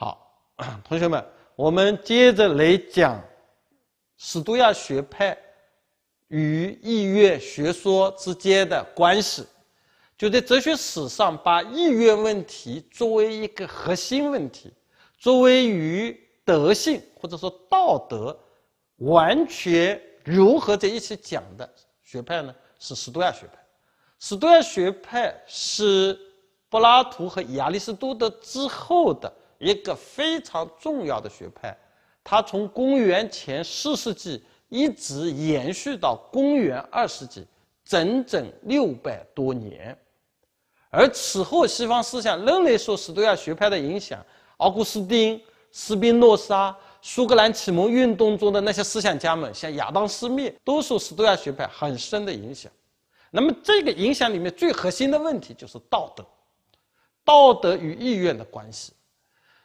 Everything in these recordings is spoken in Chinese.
好，同学们，我们接着来讲，史都亚学派与意愿学说之间的关系。就在哲学史上，把意愿问题作为一个核心问题，作为与德性或者说道德完全融合在一起讲的学派呢，是史都亚学派。史都亚学派是柏拉图和亚里士多德之后的。一个非常重要的学派，它从公元前四世纪一直延续到公元二世纪，整整六百多年。而此后，西方思想仍然受斯多亚学派的影响。奥古斯丁、斯宾诺莎、苏格兰启蒙运动中的那些思想家们，像亚当·斯密，都受斯多亚学派很深的影响。那么，这个影响里面最核心的问题就是道德，道德与意愿的关系。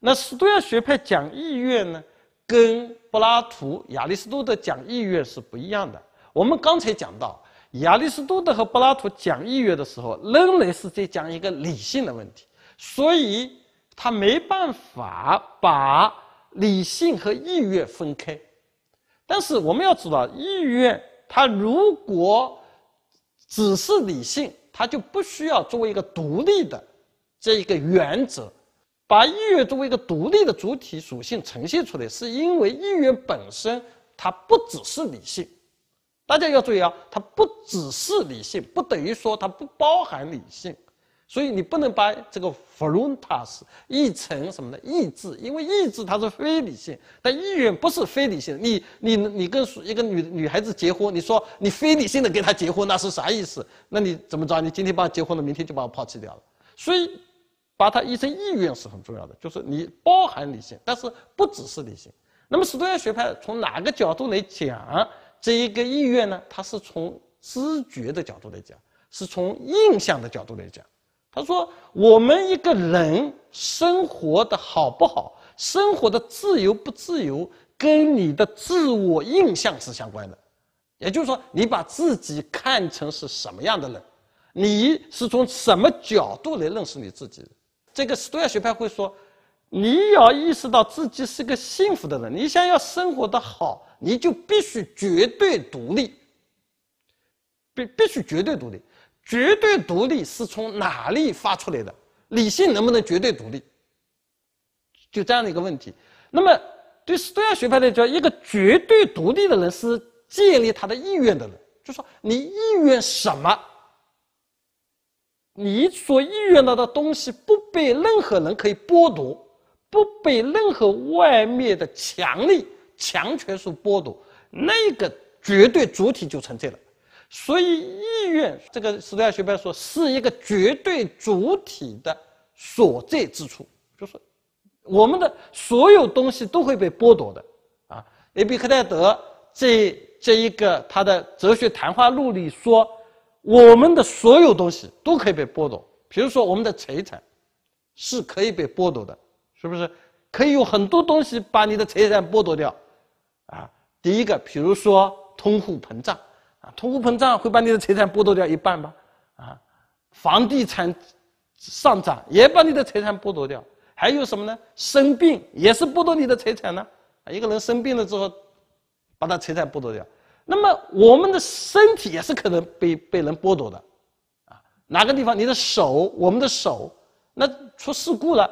那斯多亚学派讲意愿呢，跟柏拉图、亚里士多德讲意愿是不一样的。我们刚才讲到，亚里士多德和柏拉图讲意愿的时候，仍然是在讲一个理性的问题，所以他没办法把理性和意愿分开。但是我们要知道，意愿它如果只是理性，它就不需要作为一个独立的这一个原则。把意愿作为一个独立的主体属性呈现出来，是因为意愿本身它不只是理性。大家要注意啊，它不只是理性，不等于说它不包含理性。所以你不能把这个 o n t 塔 s 译成什么呢？意志，因为意志它是非理性，但意愿不是非理性。你你你跟一个女女孩子结婚，你说你非理性的跟她结婚，那是啥意思？那你怎么着？你今天把我结婚了，明天就把我抛弃掉了。所以。把它译成意愿是很重要的，就是你包含理性，但是不只是理性。那么，斯多亚学派从哪个角度来讲这一个意愿呢？他是从知觉的角度来讲，是从印象的角度来讲。他说，我们一个人生活的好不好，生活的自由不自由，跟你的自我印象是相关的。也就是说，你把自己看成是什么样的人，你是从什么角度来认识你自己的。这个斯多亚学派会说，你要意识到自己是个幸福的人，你想要生活的好，你就必须绝对独立，必必须绝对独立。绝对独立是从哪里发出来的？理性能不能绝对独立？就这样的一个问题。那么，对斯多亚学派来说，一个绝对独立的人是建立他的意愿的人，就说你意愿什么？你所意愿到的东西不被任何人可以剥夺，不被任何外面的强力强权所剥夺，那个绝对主体就存在了。所以意愿这个斯多亚学派说是一个绝对主体的所在之处，就是我们的所有东西都会被剥夺的。啊，A. B. 克泰德这这一个他的哲学谈话录里说。我们的所有东西都可以被剥夺，比如说我们的财产，是可以被剥夺的，是不是？可以有很多东西把你的财产剥夺掉，啊，第一个，比如说通货膨胀，啊，通货膨胀会把你的财产剥夺掉一半吧，啊，房地产上涨也把你的财产剥夺掉，还有什么呢？生病也是剥夺你的财产呢？一个人生病了之后，把他财产剥夺掉。那么我们的身体也是可能被被人剥夺的，啊，哪个地方你的手，我们的手，那出事故了，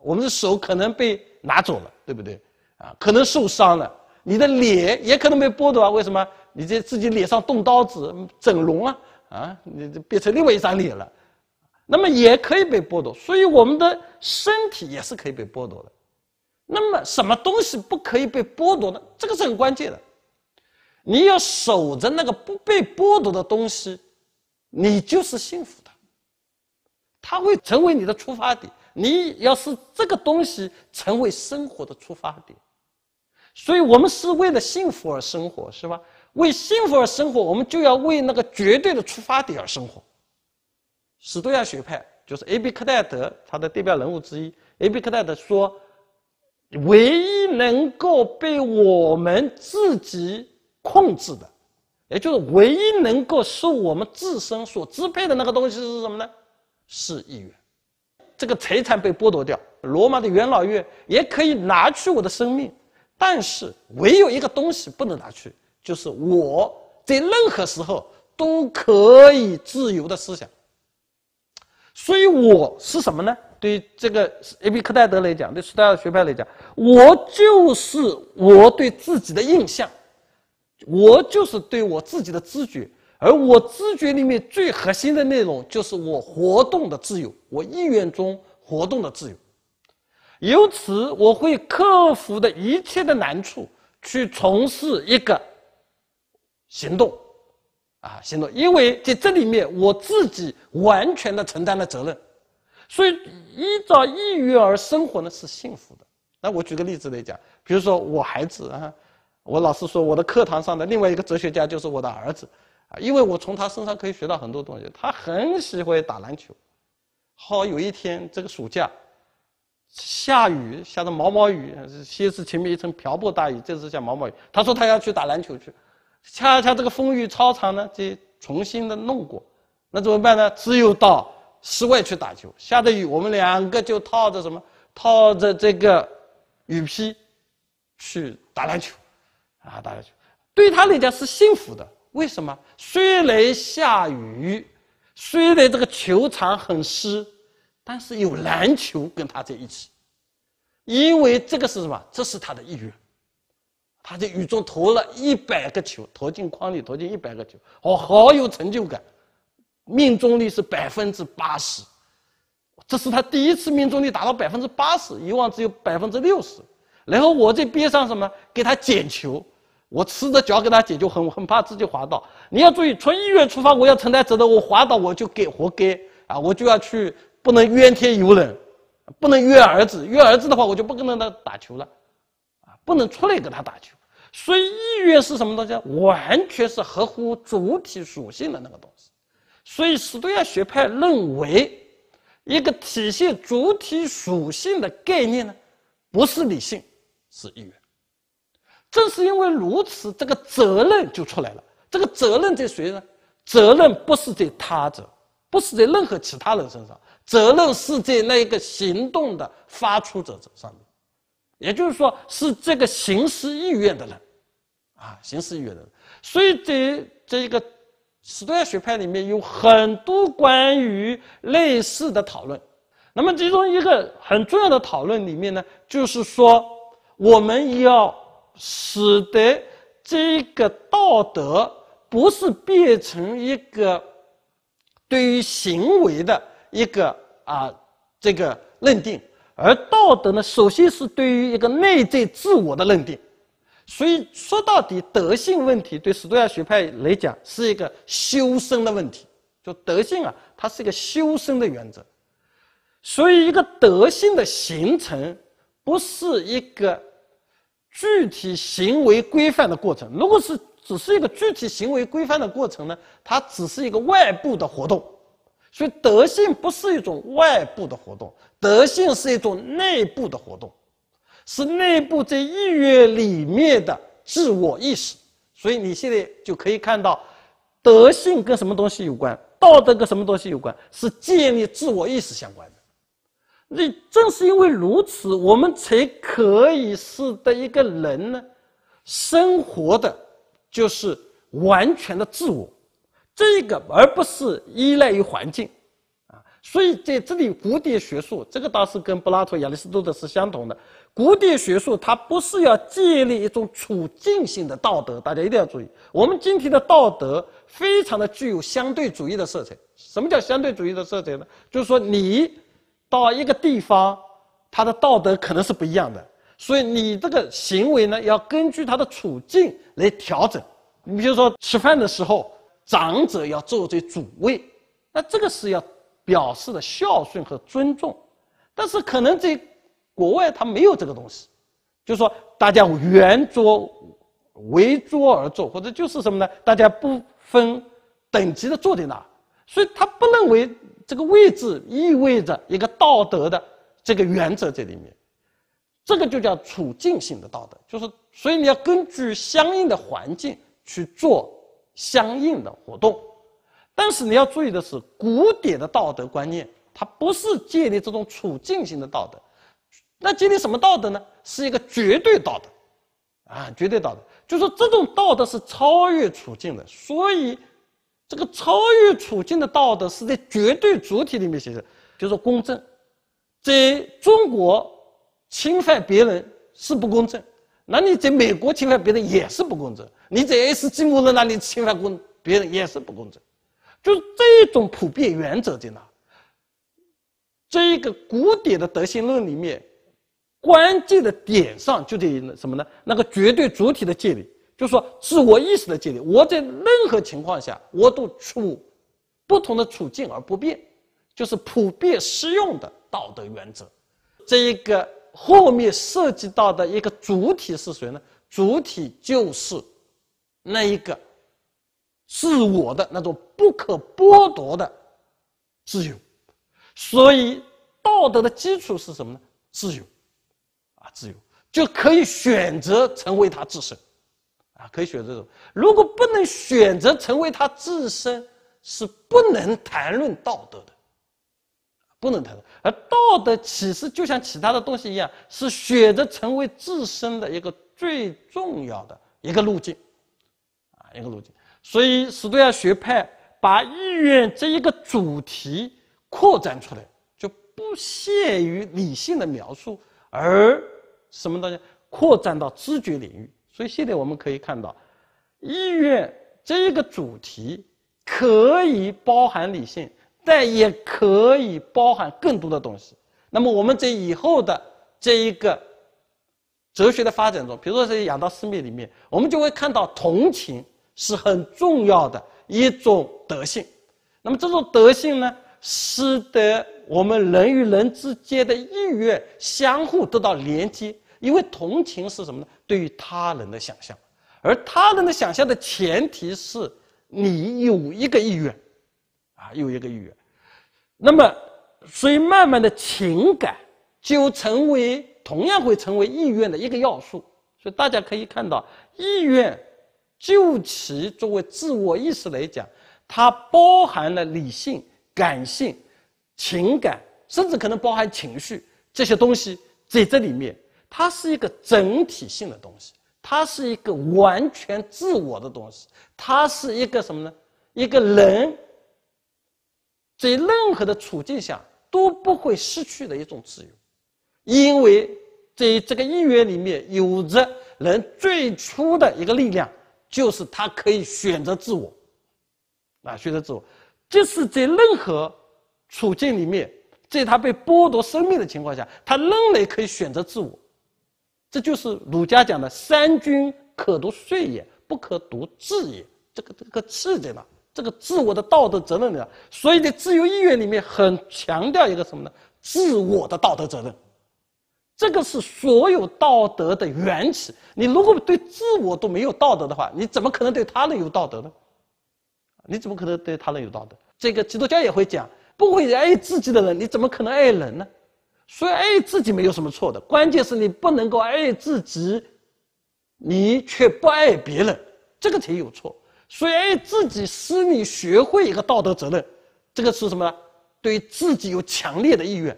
我们的手可能被拿走了，对不对？啊，可能受伤了，你的脸也可能被剥夺啊？为什么你在自己脸上动刀子、整容了？啊，你变成另外一张脸了，那么也可以被剥夺。所以我们的身体也是可以被剥夺的。那么什么东西不可以被剥夺呢？这个是很关键的。你要守着那个不被剥夺的东西，你就是幸福的。他会成为你的出发点。你要使这个东西成为生活的出发点。所以我们是为了幸福而生活，是吧？为幸福而生活，我们就要为那个绝对的出发点而生活。史多亚学派就是 A.B. 克戴德，他的代表人物之一。A.B. 克戴德说，唯一能够被我们自己。控制的，也就是唯一能够受我们自身所支配的那个东西是什么呢？是意愿。这个财产被剥夺掉，罗马的元老院也可以拿去我的生命，但是唯有一个东西不能拿去，就是我在任何时候都可以自由的思想。所以我是什么呢？对这个 A. B. 克戴德来讲，对斯戴尔学派来讲，我就是我对自己的印象。我就是对我自己的知觉，而我知觉里面最核心的内容就是我活动的自由，我意愿中活动的自由。由此，我会克服的一切的难处，去从事一个行动，啊，行动，因为在这里面我自己完全的承担了责任，所以依照意愿而生活呢是幸福的。那我举个例子来讲，比如说我孩子啊。我老师说，我的课堂上的另外一个哲学家就是我的儿子啊，因为我从他身上可以学到很多东西。他很喜欢打篮球。好，有一天这个暑假，下雨下着毛毛雨，先是前面一层瓢泼大雨，这是下毛毛雨。他说他要去打篮球去。恰恰这个风雨操场呢，这重新的弄过。那怎么办呢？只有到室外去打球。下着雨，我们两个就套着什么，套着这个雨披，去打篮球。啊，大家就对他来讲是幸福的。为什么？虽然下雨，虽然这个球场很湿，但是有篮球跟他在一起。因为这个是什么？这是他的意愿。他在雨中投了一百个球，投进筐里，投进一百个球，哦，好有成就感。命中率是百分之八十，这是他第一次命中率达到百分之八十，以往只有百分之六十。然后我在边上什么？给他捡球。我赤着脚给他解就很很怕自己滑倒。你要注意，从医院出发，我要承担责任。我滑倒我就该活该啊！我就要去，不能怨天尤人，不能怨儿子。怨儿子的话，我就不跟他打球了，啊，不能出来跟他打球。所以意愿是什么东西？完全是合乎主体属性的那个东西。所以史多亚学派认为，一个体现主体属性的概念呢，不是理性，是意愿。正是因为如此，这个责任就出来了。这个责任在谁呢？责任不是在他者，不是在任何其他人身上，责任是在那一个行动的发出者者上面。也就是说，是这个行事意愿的人，啊，行事意愿的人。所以，在这一个，斯多亚学派里面有很多关于类似的讨论。那么，其中一个很重要的讨论里面呢，就是说我们要。使得这个道德不是变成一个对于行为的一个啊这个认定，而道德呢，首先是对于一个内在自我的认定。所以说到底，德性问题对斯多亚学派来讲是一个修身的问题。就德性啊，它是一个修身的原则。所以，一个德性的形成，不是一个。具体行为规范的过程，如果是只是一个具体行为规范的过程呢？它只是一个外部的活动，所以德性不是一种外部的活动，德性是一种内部的活动，是内部在意愿里面的自我意识。所以你现在就可以看到，德性跟什么东西有关？道德跟什么东西有关？是建立自我意识相关的。那正是因为如此，我们才可以使得一个人呢生活的就是完全的自我，这个而不是依赖于环境啊。所以在这里，古典学术这个倒是跟柏拉图、亚里士多德是相同的。古典学术它不是要建立一种处境性的道德，大家一定要注意。我们今天的道德非常的具有相对主义的色彩。什么叫相对主义的色彩呢？就是说你。到一个地方，他的道德可能是不一样的，所以你这个行为呢，要根据他的处境来调整。你比如说吃饭的时候，长者要坐在主位，那这个是要表示的孝顺和尊重。但是可能在国外他没有这个东西，就说大家圆桌围桌而坐，或者就是什么呢？大家不分等级的坐在那。所以他不认为这个位置意味着一个道德的这个原则在里面，这个就叫处境性的道德，就是所以你要根据相应的环境去做相应的活动，但是你要注意的是，古典的道德观念它不是建立这种处境性的道德，那建立什么道德呢？是一个绝对道德，啊，绝对道德就是这种道德是超越处境的，所以。这个超越处境的道德是在绝对主体里面写的，就是公正。在中国侵犯别人是不公正，那你在美国侵犯别人也是不公正，你在 A、S、G 国的那里侵犯公别人也是不公正。就是这种普遍原则在哪？这一个古典的德性论里面，关键的点上就在什么呢？那个绝对主体的建立。就说自我意识的建立，我在任何情况下，我都处不同的处境而不变，就是普遍适用的道德原则。这一个后面涉及到的一个主体是谁呢？主体就是那一个自我的那种不可剥夺的自由。所以道德的基础是什么呢？自由啊，自由就可以选择成为他自身。啊，可以选择这种。如果不能选择成为他自身，是不能谈论道德的，不能谈论。而道德其实就像其他的东西一样，是选择成为自身的一个最重要的一个路径，啊，一个路径。所以，史多亚学派把意愿这一个主题扩展出来，就不限于理性的描述，而什么东西扩展到知觉领域。所以现在我们可以看到，意愿这一个主题可以包含理性，但也可以包含更多的东西。那么我们在以后的这一个哲学的发展中，比如说在《养道四面》里面，我们就会看到同情是很重要的一种德性。那么这种德性呢，使得我们人与人之间的意愿相互得到连接，因为同情是什么呢？对于他人的想象，而他人的想象的前提是你有一个意愿，啊，有一个意愿。那么，所以慢慢的情感就成为同样会成为意愿的一个要素。所以大家可以看到，意愿就其作为自我意识来讲，它包含了理性、感性、情感，甚至可能包含情绪这些东西在这里面。它是一个整体性的东西，它是一个完全自我的东西，它是一个什么呢？一个人在任何的处境下都不会失去的一种自由，因为在这个意愿里面，有着人最初的一个力量，就是他可以选择自我，啊，选择自我，即使在任何处境里面，在他被剥夺生命的情况下，他仍然可以选择自我。这就是儒家讲的“三军可夺帅也，不可夺志也”。这个这个志在哪？这个自我的道德责任在哪？所以，在自由意愿里面很强调一个什么呢？自我的道德责任。这个是所有道德的缘起。你如果对自我都没有道德的话，你怎么可能对他人有道德呢？你怎么可能对他人有道德？这个基督教也会讲：不会爱自己的人，你怎么可能爱人呢？所以爱自己没有什么错的，关键是你不能够爱自己，你却不爱别人，这个才有错。所以，爱自己使你学会一个道德责任，这个是什么对自己有强烈的意愿，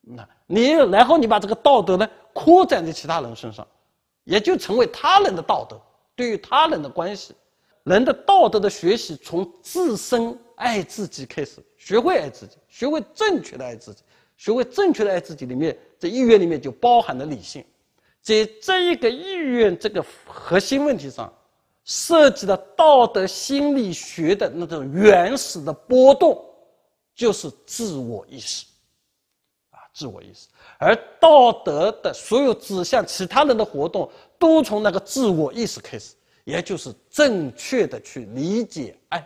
那你，然后你把这个道德呢扩展在其他人身上，也就成为他人的道德。对于他人的关系，人的道德的学习从自身爱自己开始，学会爱自己，学会正确的爱自己。学会正确的爱自己，里面在意愿里面就包含了理性，在这一个意愿这个核心问题上，涉及的道德心理学的那种原始的波动，就是自我意识，啊，自我意识，而道德的所有指向其他人的活动，都从那个自我意识开始，也就是正确的去理解爱。